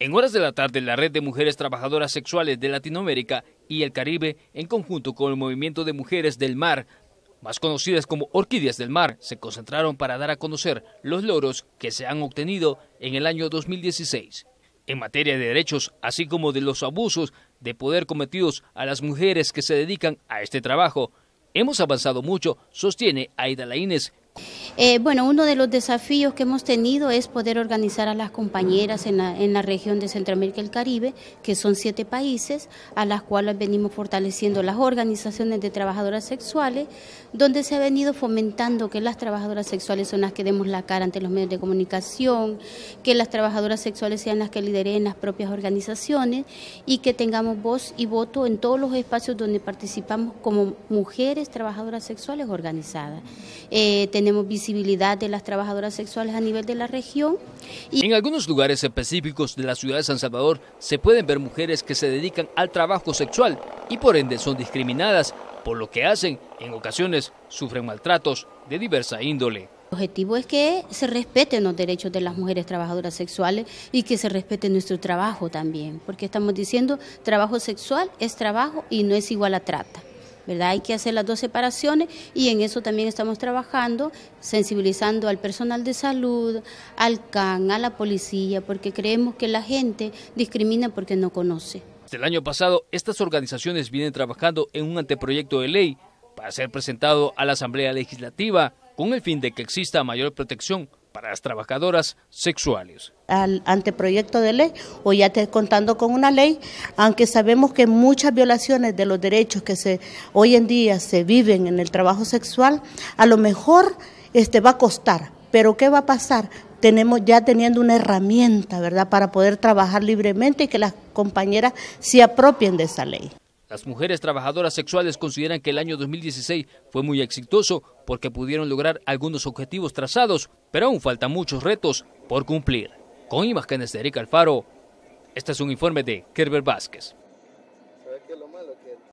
En horas de la tarde, la Red de Mujeres Trabajadoras Sexuales de Latinoamérica y el Caribe, en conjunto con el Movimiento de Mujeres del Mar, más conocidas como Orquídeas del Mar, se concentraron para dar a conocer los logros que se han obtenido en el año 2016 en materia de derechos, así como de los abusos de poder cometidos a las mujeres que se dedican a este trabajo. Hemos avanzado mucho, sostiene Aida eh, bueno, uno de los desafíos que hemos tenido es poder organizar a las compañeras en la, región de Centroamérica y el Caribe, que son siete países, a las cuales venimos fortaleciendo las organizaciones de trabajadoras sexuales, donde se ha venido fomentando que las trabajadoras sexuales son las que demos la cara ante los medios de comunicación, que las trabajadoras sexuales sean las que lideren las propias organizaciones y que tengamos voz y voto en todos los espacios donde participamos como mujeres trabajadoras sexuales organizadas. Eh, tenemos visibilidad de las trabajadoras sexuales a nivel de la región. En algunos lugares específicos de la ciudad de San Salvador se pueden ver mujeres que se dedican al trabajo sexual y por ende son discriminadas por lo que hacen, en ocasiones sufren maltratos de diversa índole. El objetivo es que se respeten los derechos de las mujeres trabajadoras sexuales y que se respete nuestro trabajo también, porque estamos diciendo trabajo sexual es trabajo y no es igual a trata. ¿verdad? Hay que hacer las dos separaciones y en eso también estamos trabajando, sensibilizando al personal de salud, al CAN, a la policía, porque creemos que la gente discrimina porque no conoce. Desde el año pasado, estas organizaciones vienen trabajando en un anteproyecto de ley para ser presentado a la Asamblea Legislativa con el fin de que exista mayor protección para las trabajadoras sexuales. Al anteproyecto de ley o ya te contando con una ley, aunque sabemos que muchas violaciones de los derechos que se hoy en día se viven en el trabajo sexual, a lo mejor este va a costar, pero ¿qué va a pasar? Tenemos ya teniendo una herramienta, ¿verdad?, para poder trabajar libremente y que las compañeras se apropien de esa ley. Las mujeres trabajadoras sexuales consideran que el año 2016 fue muy exitoso porque pudieron lograr algunos objetivos trazados, pero aún faltan muchos retos por cumplir. Con imágenes de Erika Alfaro, este es un informe de Kerber Vázquez.